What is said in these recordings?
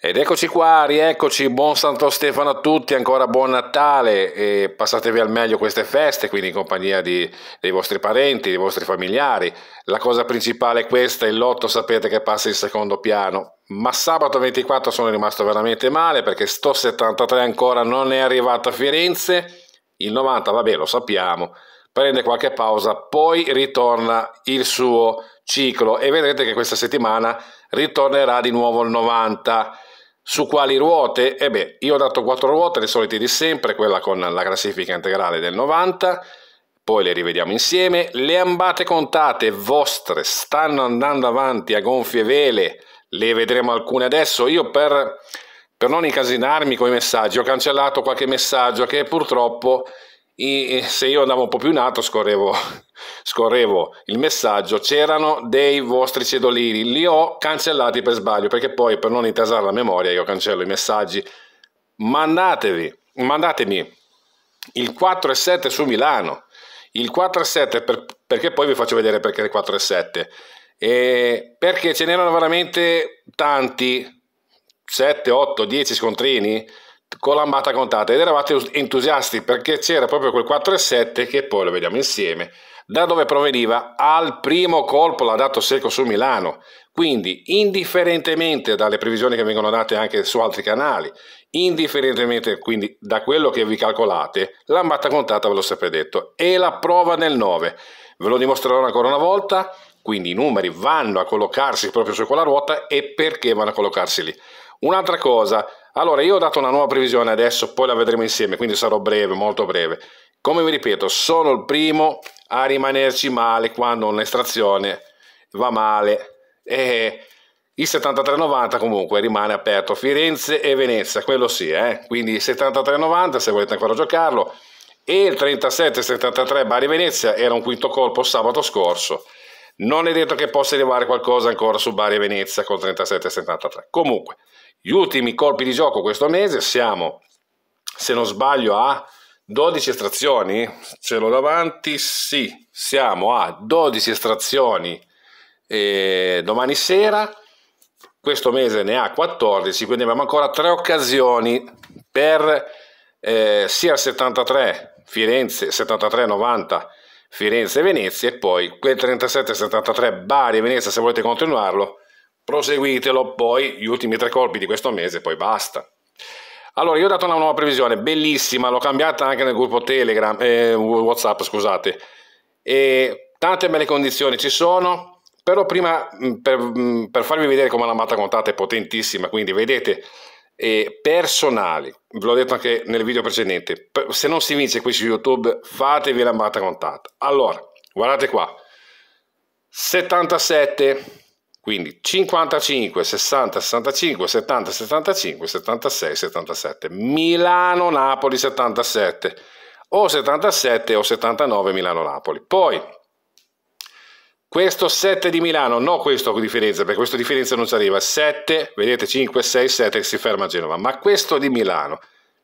Ed eccoci qua, rieccoci, buon Santo Stefano a tutti, ancora buon Natale e passatevi al meglio queste feste, quindi in compagnia di, dei vostri parenti, dei vostri familiari. La cosa principale è questa, il lotto sapete che passa in secondo piano, ma sabato 24 sono rimasto veramente male perché sto 73 ancora non è arrivato a Firenze, il 90 vabbè lo sappiamo, prende qualche pausa, poi ritorna il suo ciclo e vedrete che questa settimana ritornerà di nuovo il 90 su quali ruote? E eh beh, io ho dato quattro ruote, le solite di sempre, quella con la classifica integrale del 90, poi le rivediamo insieme. Le ambate contate vostre stanno andando avanti a gonfie vele, le vedremo alcune adesso. Io per, per non incasinarmi con i messaggi ho cancellato qualche messaggio che purtroppo e se io andavo un po' più in alto scorrevo, scorrevo il messaggio c'erano dei vostri cedolini li ho cancellati per sbaglio perché poi per non intasare la memoria io cancello i messaggi mandatevi mandatemi il 4 e 7 su Milano il 4 e 7 per, perché poi vi faccio vedere perché il 4 e 7 e perché ce n'erano veramente tanti 7, 8, 10 scontrini con l'ambata contata ed eravate entusiasti perché c'era proprio quel 4 e 7 che poi lo vediamo insieme da dove proveniva al primo colpo l'ha dato secco su Milano quindi indifferentemente dalle previsioni che vengono date anche su altri canali indifferentemente quindi da quello che vi calcolate l'ambata contata ve l'ho sempre detto è la prova del 9 ve lo dimostrerò ancora una volta quindi i numeri vanno a collocarsi proprio su quella ruota e perché vanno a collocarsi lì un'altra cosa allora, io ho dato una nuova previsione adesso, poi la vedremo insieme, quindi sarò breve, molto breve. Come vi ripeto, sono il primo a rimanerci male quando un'estrazione va male. E il 7390 comunque rimane aperto. Firenze e Venezia, quello sì, eh? quindi il 7390 se volete ancora giocarlo. E il 3773 Bari Venezia era un quinto colpo sabato scorso. Non è detto che possa arrivare qualcosa ancora su Bari Venezia col 3773. Comunque, gli ultimi colpi di gioco questo mese siamo, se non sbaglio, a 12 estrazioni, ce l'ho davanti, sì, siamo a 12 estrazioni eh, domani sera, questo mese ne ha 14, quindi abbiamo ancora tre occasioni per eh, sia il 73 Firenze, 73-90 Firenze e Venezia e poi quel 37-73 Bari e Venezia se volete continuarlo proseguitelo poi gli ultimi tre colpi di questo mese, poi basta. Allora, io ho dato una nuova previsione, bellissima, l'ho cambiata anche nel gruppo Telegram, eh, Whatsapp, scusate. E tante belle condizioni ci sono, però prima, mm, per, mm, per farvi vedere come la matta contata è potentissima, quindi vedete, eh, personali, ve l'ho detto anche nel video precedente, se non si vince qui su YouTube, fatevi la matta contata. Allora, guardate qua, 77 quindi 55, 60, 65, 70, 75, 76, 77. Milano, Napoli 77. O 77 o 79 Milano, Napoli. Poi questo 7 di Milano, no questo di Firenze, perché questo di Firenze non ci arriva. 7, vedete 5, 6, 7 si ferma a Genova. Ma questo di Milano,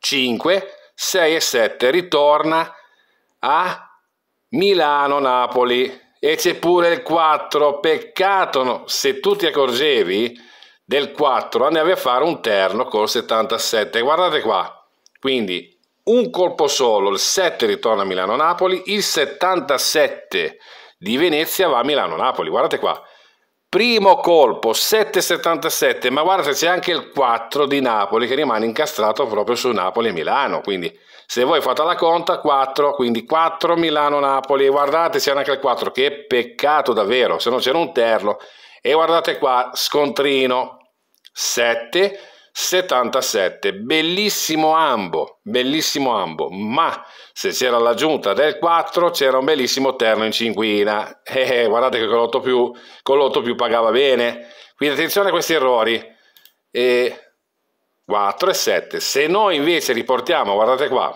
5, 6 e 7 ritorna a Milano, Napoli. E c'è pure il 4, peccato, no. se tu ti accorgevi del 4 andavi a fare un terno col 77, guardate qua, quindi un colpo solo, il 7 ritorna a Milano-Napoli, il 77 di Venezia va a Milano-Napoli, guardate qua, primo colpo 7-77, ma guardate c'è anche il 4 di Napoli che rimane incastrato proprio su Napoli e Milano, quindi se voi fate la conta, 4, quindi 4 Milano-Napoli. Guardate, c'era anche il 4, che peccato davvero, se non c'era un terno. E guardate qua, scontrino 7. 77, bellissimo ambo, bellissimo ambo, ma se c'era l'aggiunta del 4 c'era un bellissimo terno in cinquina, eh, eh, guardate che con l'8 più, con più, pagava bene, quindi attenzione a questi errori, eh, 4 e 7. Se noi invece riportiamo, guardate qua,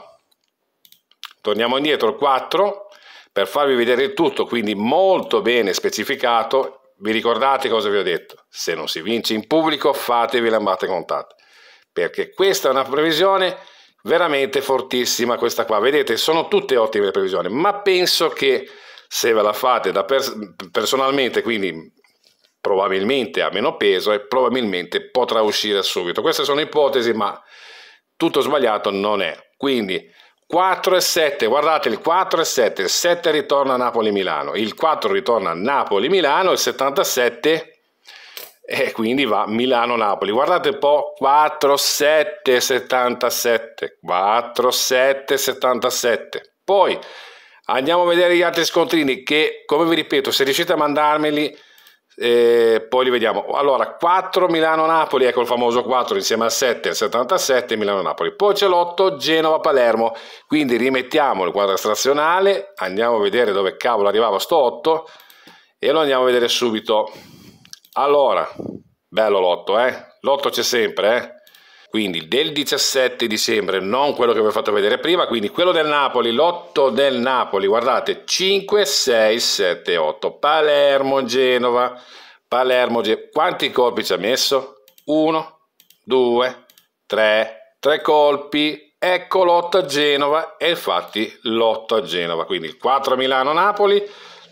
torniamo indietro al 4 per farvi vedere il tutto, quindi molto bene specificato. Vi ricordate cosa vi ho detto? Se non si vince in pubblico fatevi le lambate contate, perché questa è una previsione veramente fortissima questa qua. Vedete, sono tutte ottime le previsioni, ma penso che se ve la fate da pers personalmente, quindi probabilmente ha meno peso e probabilmente potrà uscire subito. Queste sono ipotesi, ma tutto sbagliato non è. Quindi 4 e 7, guardate il 4 e 7, il 7 ritorna a Napoli-Milano, il 4 ritorna a Napoli-Milano, il 77 e quindi va Milano-Napoli. Guardate un po', 4 7 77, 4 7 77. Poi andiamo a vedere gli altri scontrini che, come vi ripeto, se riuscite a mandarmeli e eh, poi li vediamo. Allora, 4 Milano-Napoli, ecco il famoso 4 insieme al 7, il 77 Milano-Napoli. Poi c'è l'8 Genova-Palermo. Quindi rimettiamo il quadro stazionale, andiamo a vedere dove cavolo arrivava sto 8 e lo andiamo a vedere subito. Allora, bello l'8, eh? L'8 c'è sempre, eh? quindi del 17 dicembre, non quello che vi ho fatto vedere prima, quindi quello del Napoli, l'otto del Napoli, guardate, 5, 6, 7, 8, Palermo, Genova, Palermo, Genova, quanti colpi ci ha messo? 1, 2, 3, 3 colpi, ecco l'8 a Genova e infatti l'otto a Genova, quindi il 4 Milano-Napoli,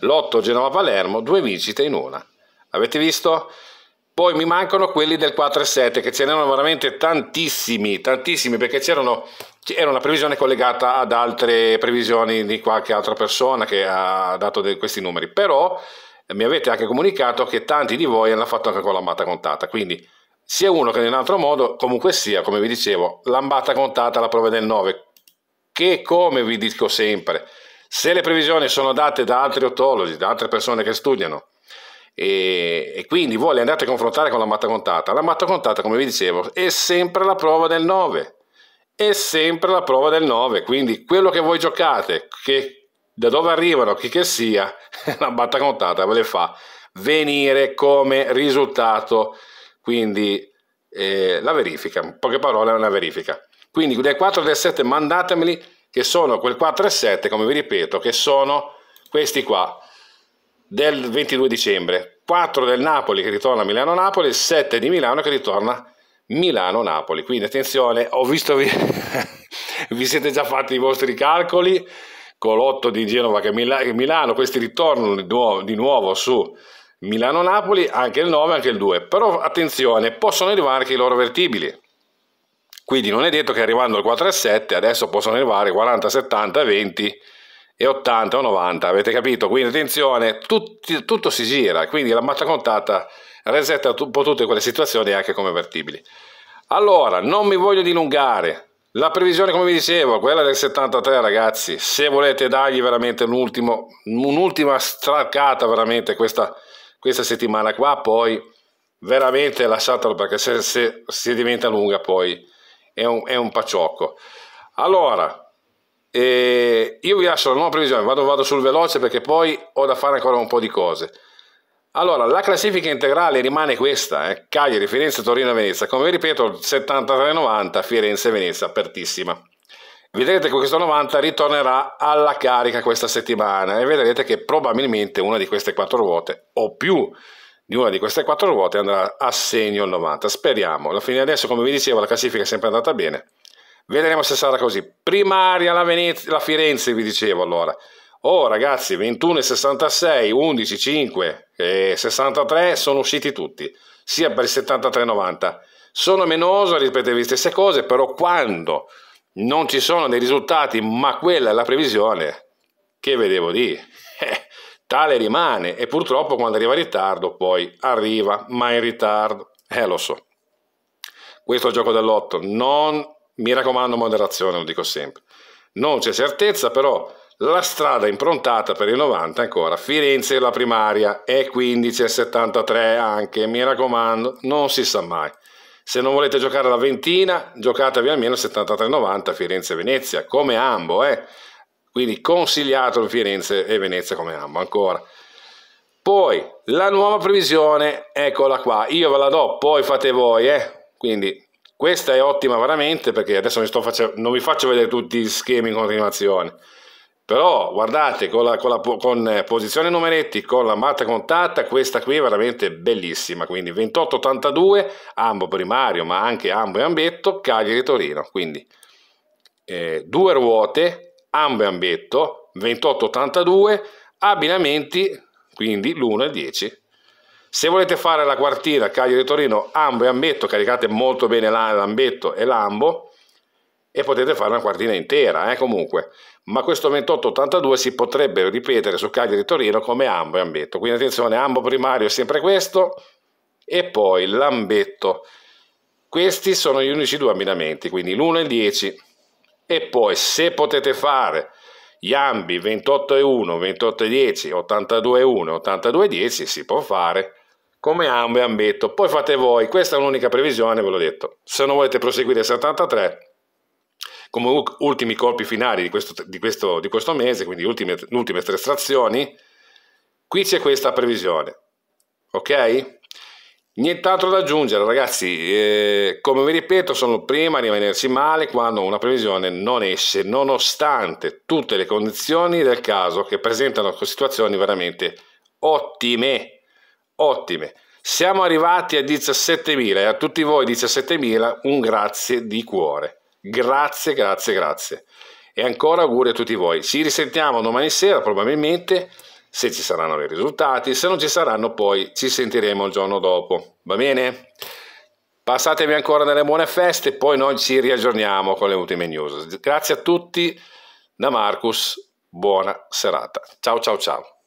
l'otto Genova-Palermo, due vincite in una. Avete visto? Poi mi mancano quelli del 4 e 7, che ce n'erano veramente tantissimi, tantissimi perché c'erano era una previsione collegata ad altre previsioni di qualche altra persona che ha dato questi numeri, però eh, mi avete anche comunicato che tanti di voi hanno fatto anche con l'ambata contata, quindi sia uno che in un altro modo, comunque sia, come vi dicevo, l'ambata contata la prova del 9, che come vi dico sempre, se le previsioni sono date da altri ottologi, da altre persone che studiano, e, e quindi voi le andate a confrontare con la matta contata. La matta contata, come vi dicevo, è sempre la prova del 9, è sempre la prova del 9, quindi quello che voi giocate, che, da dove arrivano, chi che sia, la matta contata ve le fa venire come risultato, quindi eh, la verifica, in poche parole è una verifica. Quindi del 4 e del 7 mandatemeli che sono quel 4 e 7, come vi ripeto, che sono questi qua del 22 dicembre, 4 del Napoli che ritorna a Milano-Napoli, 7 di Milano che ritorna Milano-Napoli. Quindi attenzione, ho visto vi, vi siete già fatti i vostri calcoli con l'8 di Genova che Milano, questi ritornano di nuovo, di nuovo su Milano-Napoli, anche il 9, anche il 2. Però attenzione, possono arrivare anche i loro vertibili. Quindi non è detto che arrivando al 4 7 adesso possono arrivare 40, 70, 20 e 80 o 90, avete capito? Quindi attenzione, tutti, tutto si gira, quindi la matta contata resetta un po' tutte quelle situazioni anche convertibili. Allora, non mi voglio dilungare, la previsione come vi dicevo, quella del 73 ragazzi, se volete dargli veramente un'ultima un straccata veramente questa, questa, settimana qua, poi veramente lasciatelo perché se, se, se diventa lunga poi è un, è un paciocco. Allora, e io vi lascio la nuova previsione, vado, vado sul veloce perché poi ho da fare ancora un po' di cose. Allora, la classifica integrale rimane questa, eh? Cagliari, Firenze, Torino e Venezia. Come vi ripeto, 73-90, Firenze e Venezia, apertissima. Vedrete che questo 90 ritornerà alla carica questa settimana e vedrete che probabilmente una di queste quattro ruote o più di una di queste quattro ruote andrà a segno il 90. Speriamo. Alla fine adesso, come vi dicevo, la classifica è sempre andata bene Vedremo se sarà così. Primaria la, Venez- la Firenze, vi dicevo allora. Oh ragazzi, 21,66, 11,5 e 63 sono usciti tutti, sia per il 73,90. Sosono menoso, ripetevi le stesse cose, però quando non ci sono dei risultati, ma quella è la previsione, che vedevo di? Eh, tale rimane e purtroppo quando arriva in ritardo poi arriva, ma in ritardo. Eh lo so. Questo è il gioco dell'otto, non mi raccomando moderazione, lo dico sempre. Non c'è certezza, però la strada improntata per il 90 ancora Firenze la primaria e 15 e 73 anche, mi raccomando, non si sa mai. Se non volete giocare la ventina, giocatevi almeno 73-90 Firenze-Venezia, come ambo, eh? Quindi consigliato Firenze e Venezia come ambo ancora. Poi la nuova previsione, eccola qua, io ve la do, poi fate voi, eh? Quindi questa è ottima veramente perché adesso facendo, non vi faccio vedere tutti gli schemi in continuazione. Però guardate, con, la, con, la, con eh, posizione numeretti, con la matta contatta, questa qui è veramente bellissima. Quindi 28-82, ambo primario, ma anche ambo e ambetto, Cagliari-Torino. Quindi eh, due ruote, ambo e ambetto 28-82, abbinamenti, quindi l'1 e il 10. Se volete fare la quartina Cagliari-Torino, Ambo e Ambetto, caricate molto bene l'Ambetto e l'Ambo e potete fare una quartina intera, eh, comunque. Ma questo 28-82 si potrebbe ripetere su Cagliari-Torino come Ambo e Ambetto. Quindi attenzione, Ambo primario è sempre questo e poi l'Ambetto. Questi sono gli unici due abbinamenti, quindi l'1 e il 10. E poi se potete fare gli ambi 28 e 1, 28 e 10, 82 e 1, 82 e 10 si può fare come ambe hanno detto. Poi fate voi, questa è un'unica previsione, ve l'ho detto. Se non volete proseguire 73, come ultimi colpi finali di questo, di questo, di questo mese, quindi ultime, ultime tre estrazioni, qui c'è questa previsione. Ok? Nient'altro da aggiungere, ragazzi. Eh, come vi ripeto, sono prima a rimanersi male quando una previsione non esce, nonostante tutte le condizioni del caso che presentano situazioni veramente ottime ottime. Siamo arrivati a 17.000 e a tutti voi 17.000 un grazie di cuore. Grazie, grazie, grazie. E ancora auguri a tutti voi. Ci risentiamo domani sera probabilmente, se ci saranno i risultati, se non ci saranno poi ci sentiremo il giorno dopo. Va bene? Passatevi ancora delle buone feste, poi noi ci riaggiorniamo con le ultime news. Grazie a tutti, da Marcus, buona serata. Ciao ciao ciao.